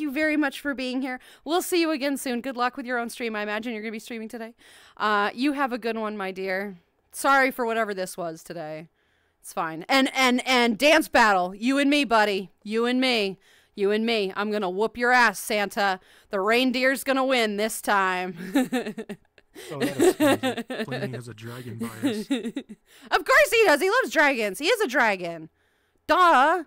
you very much for being here. We'll see you again soon. Good luck with your own stream. I imagine you're going to be streaming today. Uh, you have a good one, my dear. Sorry for whatever this was today. It's fine. And and and dance battle. You and me, buddy. You and me. You and me. I'm going to whoop your ass, Santa. The reindeer's going to win this time. oh, that is crazy. Flaming a dragon bias. Of course he does. He loves dragons. He is a dragon. Duh.